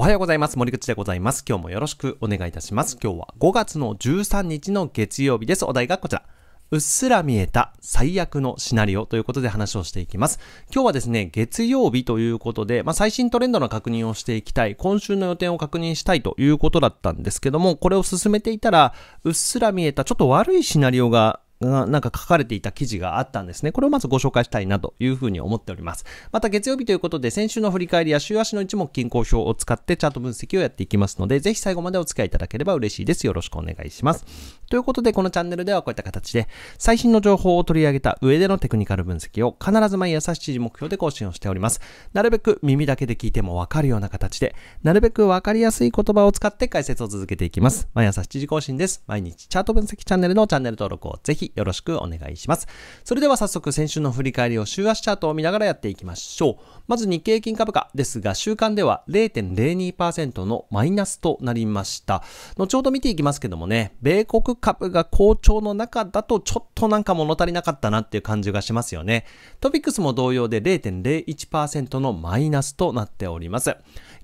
おはようございます。森口でございます。今日もよろしくお願いいたします。今日は5月の13日の月曜日です。お題がこちら。うっすら見えた最悪のシナリオということで話をしていきます。今日はですね、月曜日ということで、まあ、最新トレンドの確認をしていきたい、今週の予定を確認したいということだったんですけども、これを進めていたら、うっすら見えたちょっと悪いシナリオががなんか書かれていた記事があったんですね。これをまずご紹介したいなというふうに思っております。また月曜日ということで先週の振り返りや週足の一目均衡表を使ってチャート分析をやっていきますので、ぜひ最後までお付き合いいただければ嬉しいです。よろしくお願いします。ということでこのチャンネルではこういった形で最新の情報を取り上げた上でのテクニカル分析を必ず毎朝7時目標で更新をしております。なるべく耳だけで聞いてもわかるような形で、なるべくわかりやすい言葉を使って解説を続けていきます。毎朝7時更新です。毎日チャート分析チャンネルのチャンネル登録をぜひよろしくお願いします。それでは早速先週の振り返りを週足チャートを見ながらやっていきましょう。まず日経金株価ですが、週間では0.02%のマイナスとなりました。後ほど見ていきますけどもね、米国株が好調の中だとちょっとなんか物足りなかったなっていう感じがしますよね。トピックスも同様で0.01%のマイナスとなっております。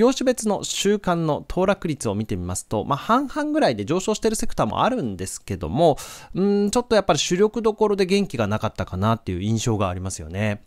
業種別の週間の騰落率を見てみますと、まあ、半々ぐらいで上昇しているセクターもあるんですけども、うん、ちょっとやっぱり主力どころで元気がなかったかなっていう印象がありますよね。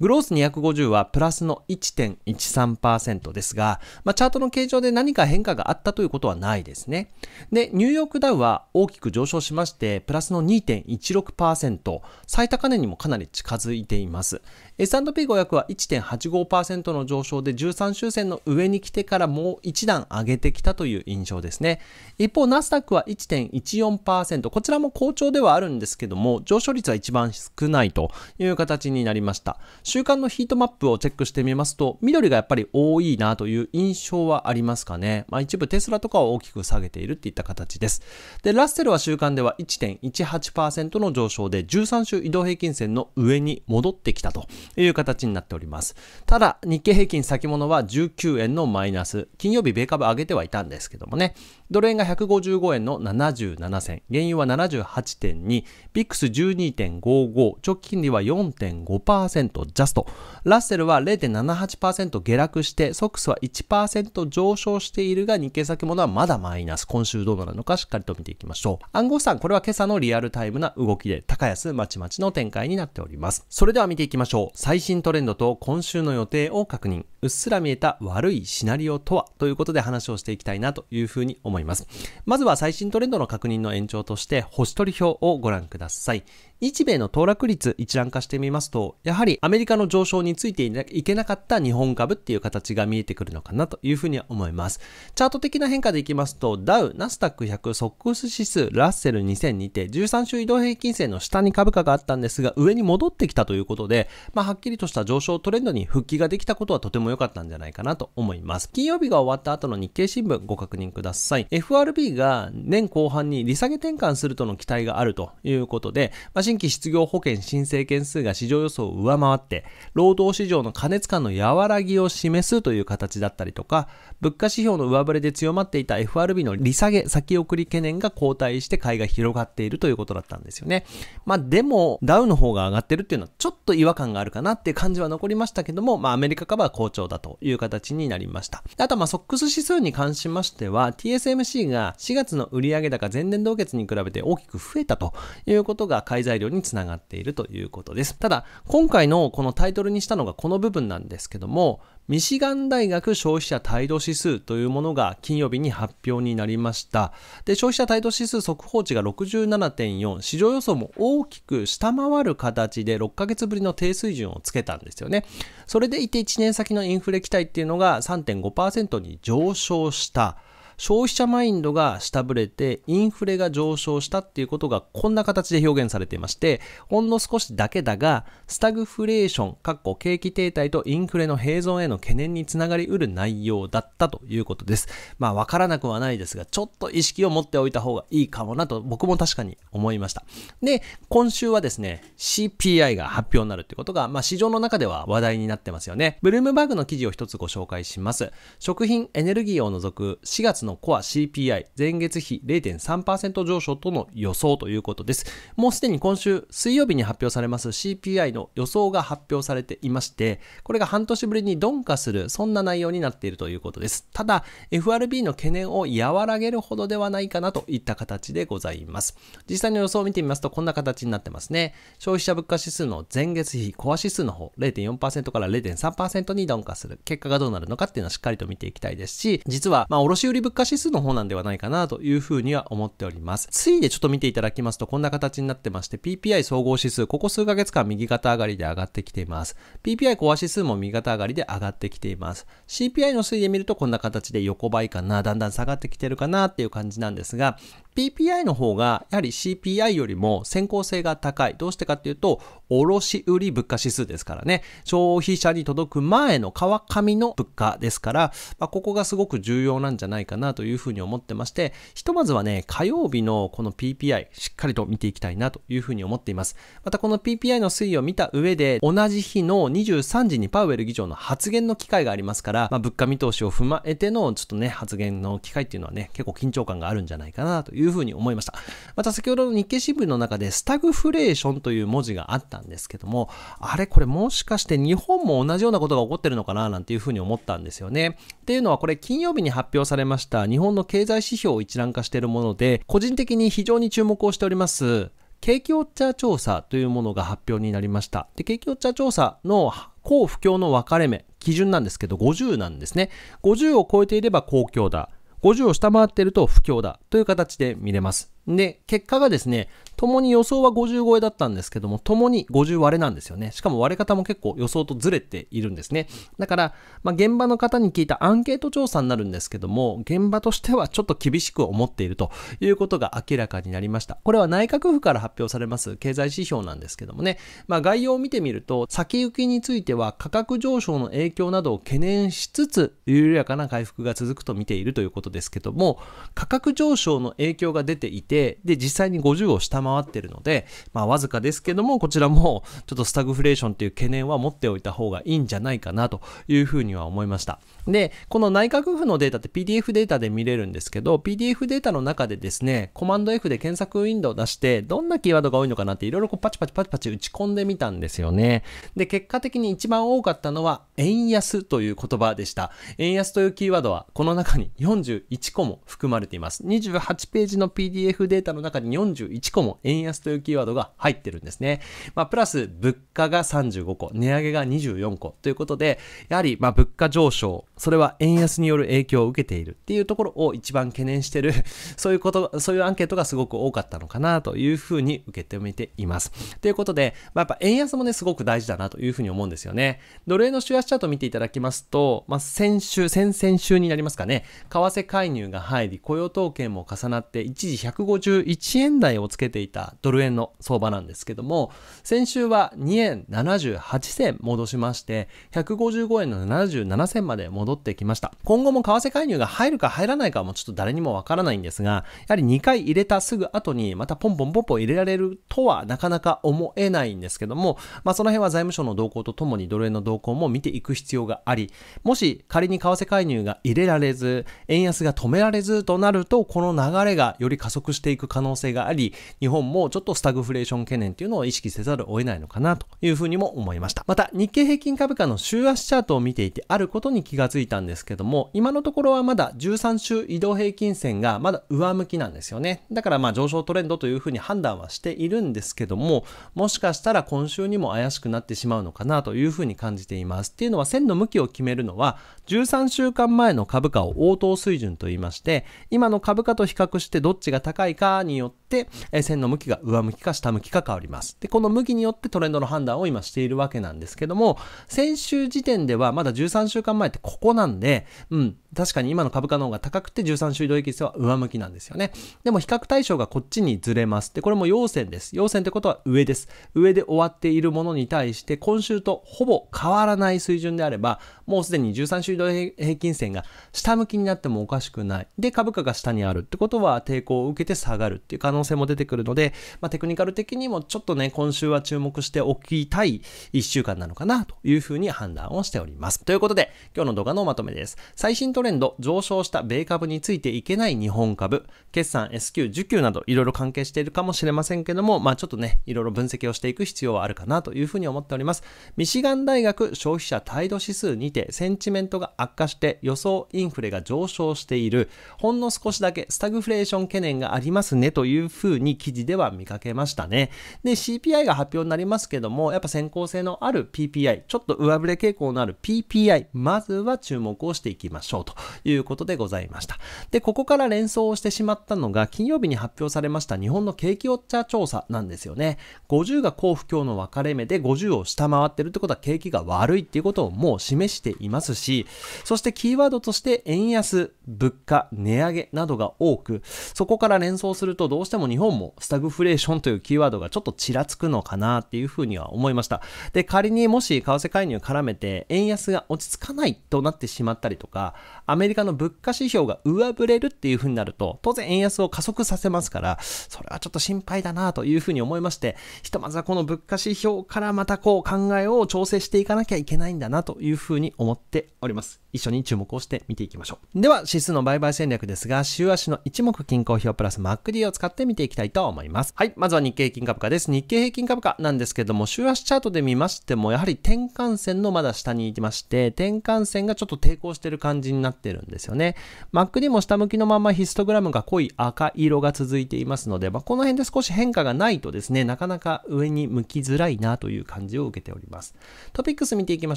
グロース250はプラスの1.13%ですが、まあ、チャートの形状で何か変化があったということはないですね。で、ニューヨークダウは大きく上昇しまして、プラスの2.16%、最高値にもかなり近づいています。S&P500 は1.85%の上昇で13周線の上に来てからもう一段上げてきたという印象ですね。一方、ナスダックは1.14%、こちらも好調ではあるんですけども、上昇率は一番少ないという形になりました。週間のヒートマップをチェックしてみますと、緑がやっぱり多いなという印象はありますかね。まあ一部テスラとかを大きく下げているっていった形です。で、ラッセルは週間では1.18%の上昇で、13週移動平均線の上に戻ってきたという形になっております。ただ、日経平均先物は19円のマイナス。金曜日米株上げてはいたんですけどもね。ドル円が155円の77銭、原油は78.2、ビックス12.55、直近利は4.5%ジャスト、ラッセルは0.78%下落して、ソックスは1%上昇しているが、日経先物はまだマイナス。今週どうなるのかしっかりと見ていきましょう。暗号資産、これは今朝のリアルタイムな動きで、高安、まちまちの展開になっております。それでは見ていきましょう。最新トレンドと今週の予定を確認。うっすら見えた悪いシナリオとはということで話をしていきたいなというふうに思います。思います。まずは最新トレンドの確認の延長として、星取り表をご覧ください。日米の騰落率一覧化してみますと、やはりアメリカの上昇についていけなかった日本株っていう形が見えてくるのかなというふうには思います。チャート的な変化でいきますと、ダウ、ナスタック100、ソックス指数、ラッセル2000にて13週移動平均線の下に株価があったんですが、上に戻ってきたということで、まあ、はっきりとした上昇トレンドに復帰ができたことはとても良かったんじゃないかなと思います。金曜日が終わった後の日経新聞ご確認ください。FRB が年後半に利下げ転換するとの期待があるということで、まあ新規失業保険申請件数が市場予想を上回って、労働市場の過熱感の和らぎを示すという形だったりとか、物価指標の上振れで強まっていた FRB の利下げ先送り懸念が後退して買いが広がっているということだったんですよね。まあでも、ダウの方が上がってるっていうのはちょっと違和感があるかなっていう感じは残りましたけども、まあアメリカ株は好調だという形になりました。あとまあソックス指数に関しましては、TSMC が4月の売上高前年同月に比べて大きく増えたということが介在材料につながっているということです。ただ、今回のこのタイトルにしたのがこの部分なんですけども、ミシガン大学消費者態度指数というものが金曜日に発表になりました。で、消費者態度指数速報値が67.4、市場予想も大きく下回る形で6ヶ月ぶりの低水準をつけたんですよね。それでいて1年先のインフレ期待っていうのが3.5%に上昇した。消費者マインドが下振れて、インフレが上昇したっていうことがこんな形で表現されていまして、ほんの少しだけだが、スタグフレーション、かっこ景気停滞とインフレの併存への懸念につながりうる内容だったということです。まあ、わからなくはないですが、ちょっと意識を持っておいた方がいいかもなと、僕も確かに思いました。で、今週はですね、CPI が発表になるってことが、まあ、市場の中では話題になってますよね。ブルームバーグの記事を一つご紹介します。食品、エネルギーを除く4月のコア CPI、前月比0.3%上昇との予想ということです。もうすでに今週水曜日に発表されます CPI の予想が発表されていまして、これが半年ぶりに鈍化する、そんな内容になっているということです。ただ、FRB の懸念を和らげるほどではないかなといった形でございます。実際の予想を見てみますと、こんな形になってますね。消費者物価指数の前月比、コア指数の方、0.4%から0.3%に鈍化する。結果がどうなるのかっていうのはしっかりと見ていきたいですし、実は、まあ、卸売物化指数の方なんではないかなというふうには思っております。推移でちょっと見ていただきますとこんな形になってまして PPI 総合指数、ここ数ヶ月間右肩上がりで上がってきています。PPI コア指数も右肩上がりで上がってきています。CPI の推移で見るとこんな形で横ばいかな、だんだん下がってきてるかなっていう感じなんですが、PPI の方がやはり CPI よりも先行性が高い。どうしてかっていうと、卸売物価指数ですからね、消費者に届く前の川上の物価ですから、まあ、ここがすごく重要なんじゃないかなというふうに思ってまして、ひとまずはね、火曜日のこの PPI、しっかりと見ていきたいなというふうに思っています。またこの PPI の推移を見た上で、同じ日の23時にパウエル議長の発言の機会がありますから、まあ、物価見通しを踏まえてのちょっとね、発言の機会っていうのはね、結構緊張感があるんじゃないかなといういうふうに思いました。また先ほどの日経新聞の中でスタグフレーションという文字があったんですけども、あれこれもしかして日本も同じようなことが起こってるのかななんていうふうに思ったんですよね。っていうのはこれ金曜日に発表されました日本の経済指標を一覧化しているもので、個人的に非常に注目をしております。景気ウォッチャー調査というものが発表になりました。で、景気ウォッチャー調査の好不況の分かれ目、基準なんですけど50なんですね。50を超えていれば公共だ。50を下回っていると不況だという形で見れます。で、結果がですね、ともに予想は50超えだったんですけども、ともに50割れなんですよね。しかも割れ方も結構予想とずれているんですね。だから、まあ、現場の方に聞いたアンケート調査になるんですけども、現場としてはちょっと厳しく思っているということが明らかになりました。これは内閣府から発表されます経済指標なんですけどもね、まあ、概要を見てみると、先行きについては価格上昇の影響などを懸念しつつ、緩やかな回復が続くと見ているということですけども、価格上昇の影響が出ていて、で、実際に50を下回ってるので、まあ、わずかですけども、こちらも、ちょっとスタグフレーションという懸念は持っておいた方がいいんじゃないかなというふうには思いました。で、この内閣府のデータって PDF データで見れるんですけど、PDF データの中でですね、コマンド F で検索ウィンドウを出して、どんなキーワードが多いのかなっていろいろこうパチパチパチパチ打ち込んでみたんですよね。で、結果的に一番多かったのは、円安という言葉でした。円安というキーワードは、この中に41個も含まれています。28ページの PDF データの中に41個も円安というキーワードが入ってるんですね。まあ、プラス、物価が35個、値上げが24個ということで、やはり、まあ、物価上昇、それは円安による影響を受けているっていうところを一番懸念してる そういうこと、そういうアンケートがすごく多かったのかなというふうに受け止めています。ということで、まあ、やっぱ円安もね、すごく大事だなというふうに思うんですよね。奴隷の週足チャート見ていただきますと、まあ、先週、先々週になりますかね、為替介入が入り、雇用統計も重なって一時151円台をつけていたドル円の相場なんですけども、先週は2円78銭戻しまして、155円の77銭まで戻戻ってきました。今後も為替介入が入るか入らないかはもちょっと誰にもわからないんですが、やはり2回入れたすぐ後にまたポンポンポンポン入れられるとはなかなか思えないんですけども、まあその辺は財務省の動向とともにドル円の動向も見ていく必要があり、もし仮に為替介入が入れられず、円安が止められずとなると、この流れがより加速していく可能性があり、日本もちょっとスタグフレーション懸念というのを意識せざるを得ないのかなというふうにも思いました。また日経平均株価の週足チャートを見ていてあることに気がつついたんですけども、今のところはまだ13週移動平均線がまだ上向きなんですよね。だからまあ上昇トレンドというふうに判断はしているんですけども、もしかしたら今週にも怪しくなってしまうのかなというふうに感じています。っていうのは線の向きを決めるのは、13週間前の株価を応答水準と言いまして、今の株価と比較してどっちが高いかによって、え線の向きが上向きか下向きか変わります。で、この向きによってトレンドの判断を今しているわけなんですけども、先週時点ではまだ13週間前ってここなんで、うん、確かに今の株価の方が高くて13週移動平均線は上向きなんですよね。でも比較対象がこっちにずれます。で、これも陽線です。陽線ってことは上です。上で終わっているものに対して今週とほぼ変わらない水準であれば、もうすでに13週移動平均線が下向きになってもおかしくない。で、株価が下にあるってことは抵抗を受けて下がるっていう可能能性も出てくるので、まあ、テクニカル的にもちょっとね、今週は注目しておきたい1週間なのかなというふうに判断をしております。ということで、今日の動画のまとめです。最新トレンド、上昇した米株についていけない日本株、決算 S q 受給などいろいろ関係しているかもしれませんけども、まあ、ちょっとね、いろいろ分析をしていく必要はあるかなというふうに思っております。ミシガン大学消費者態度指数にて、センチメントが悪化して予想インフレが上昇している、ほんの少しだけスタグフレーション懸念がありますねといういふうに記事では見かけましたね。で、CPI が発表になりますけども、やっぱ先行性のある PPI、ちょっと上振れ傾向のある PPI、まずは注目をしていきましょうということでございました。で、ここから連想をしてしまったのが、金曜日に発表されました日本の景気ウォッチャー調査なんですよね。50が高不況の分かれ目で50を下回ってるってことは景気が悪いっていうことをもう示していますし、そしてキーワードとして円安、物価、値上げなどが多く、そこから連想するとどうしても日本もスタグフレーションというキーワードがちょっとちらつくのかなっていうふうには思いました。で、仮にもし為替介入絡めて円安が落ち着かないとなってしまったりとか、アメリカの物価指標が上振れるっていう風になると、当然円安を加速させますから、それはちょっと心配だなという風に思いまして、ひとまずはこの物価指標からまたこう考えを調整していかなきゃいけないんだなという風に思っております。一緒に注目をして見ていきましょう。では、指数の売買戦略ですが、週足の一目均衡表プラス MacD を使って見ていきたいと思います。はい、まずは日経平均株価です。日経平均株価なんですけども、週足チャートで見ましても、やはり転換線のまだ下に行きまして、転換線がちょっと抵抗してる感じになってってるんですよね。Mac にも下向きのままヒストグラムが濃い赤色が続いていますので、まあ、この辺で少し変化がないとですね、なかなか上に向きづらいなという感じを受けております。トピックス見ていきま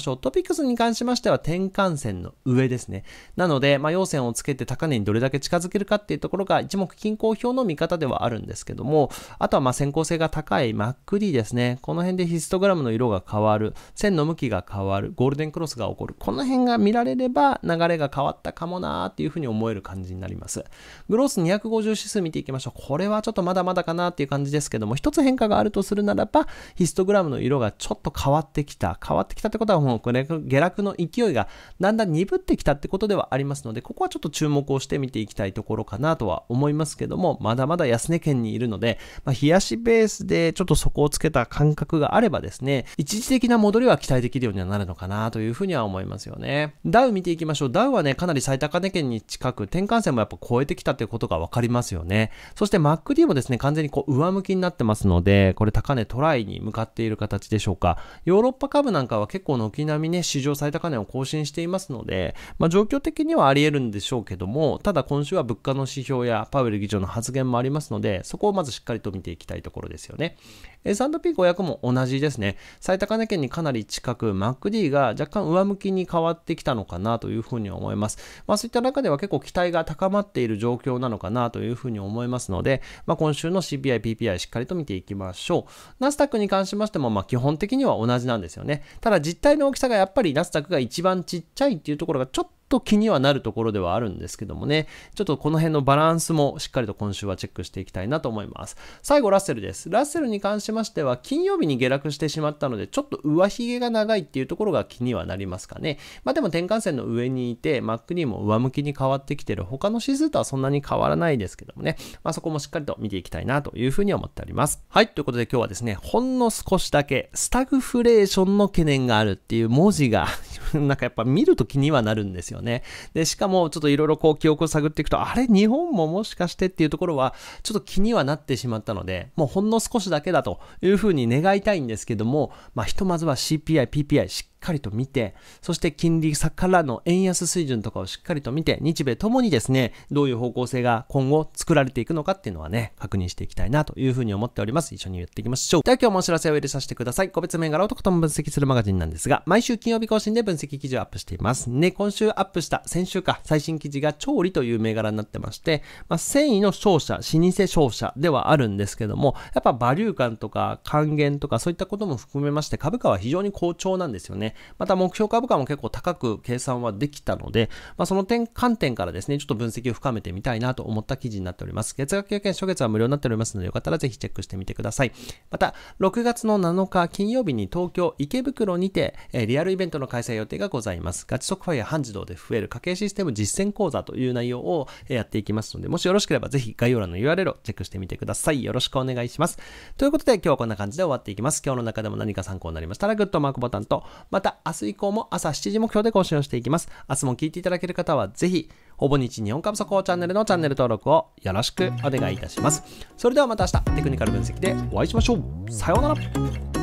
しょう。トピックスに関しましては転換線の上ですね。なので、まあ、要線をつけて高値にどれだけ近づけるかっていうところが一目均衡表の見方ではあるんですけども、あとはまあ先行性が高い MacD ですね。この辺でヒストグラムの色が変わる、線の向きが変わる、ゴールデンクロスが起こる。この辺が見られれば流れが変わったかもなーっていうふうに思える感じになります。グロース250指数見ていきましょう。これはちょっとまだまだかなっていう感じですけども、一つ変化があるとするならば、ヒストグラムの色がちょっと変わってきた。変わってきたってことはもうこれ下落の勢いがだんだん鈍ってきたってことではありますので、ここはちょっと注目をして見ていきたいところかなとは思いますけども、まだまだ安値圏にいるので、まあ、冷やしベースでちょっと底をつけた感覚があればですね、一時的な戻りは期待できるようにはなるのかなというふうには思いますよね。ダウ見ていきましょう。ダウはね、かなり最高値圏に近く、転換線もやっぱ超えてきたということがわかりますよね。そして MacD もですね、完全にこう上向きになってますので、これ高値トライに向かっている形でしょうか。ヨーロッパ株なんかは結構軒並みね、史上最高値を更新していますので、まあ、状況的にはあり得るんでしょうけども、ただ今週は物価の指標やパウエル議長の発言もありますので、そこをまずしっかりと見ていきたいところですよね。S&P500 も同じですね。最高値圏にかなり近く、MacD が若干上向きに変わってきたのかなというふうに思います。まあそういった中では結構期待が高まっている状況なのかなというふうに思いますので、まあ今週の CPI、PPI しっかりと見ていきましょう。ナスタックに関しましても、まあ基本的には同じなんですよね。ただ実態の大きさがやっぱりナスタックが一番ちっちゃいっていうところがちょっとと気にはなるところではあるんですけどもね、ちょっとこの辺のバランスもしっかりと今週はチェックしていきたいなと思います。最後、ラッセルです。ラッセルに関しましては、金曜日に下落してしまったので、ちょっと上髭が長いっていうところが気にはなりますかね。まあでも転換線の上にいて、マックにも上向きに変わってきてる。他の指数とはそんなに変わらないですけどもね、まあそこもしっかりと見ていきたいなというふうに思っております。はい、ということで今日はですね、ほんの少しだけ、スタグフレーションの懸念があるっていう文字が なんかやっぱ見ると気にはなるんですよね。で、しかもちょっといろいろこう記憶を探っていくと、あれ日本ももしかしてっていうところはちょっと気にはなってしまったので、もうほんの少しだけだというふうに願いたいんですけども、まあ、ひとまずは CPI、PPI しっかりと見て、そして金利差からの円安水準とかをしっかりと見て、日米ともにですね、どういう方向性が今後作られていくのかっていうのはね、確認していきたいなというふうに思っております。一緒にやっていきましょう。では今日もお知らせを入れさせてください。個別銘柄をとことも分析するマガジンなんですが、毎週金曜日更新で分析記事をアップしています。ね、今週アップした先週か、最新記事が調理という銘柄になってまして、まあ、繊維の商社、老舗商社ではあるんですけども、やっぱバリュー感とか還元とかそういったことも含めまして株価は非常に好調なんですよね。また目標株価も結構高く計算はできたので、まあ、その点、観点からですね、ちょっと分析を深めてみたいなと思った記事になっております。月額9験、初月は無料になっておりますので、よかったらぜひチェックしてみてください。また、6月の7日金曜日に東京池袋にて、えリアルイベントの開催予定がございます。ガチ速ファイア半自動で増える家計システム実践講座という内容をやっていきますので、もしよろしければぜひ概要欄の URL をチェックしてみてください。よろしくお願いします。ということで今日はこんな感じで終わっていきます。今日の中でも何か参考になりましたらグッドマークボタンと、ままた明日以降も朝7時目標で更新をしていきます。明日も聞いていただける方はぜひ、ほぼ日日本株速報チャンネルのチャンネル登録をよろしくお願いいたします。それではまた明日テクニカル分析でお会いしましょう。さようなら。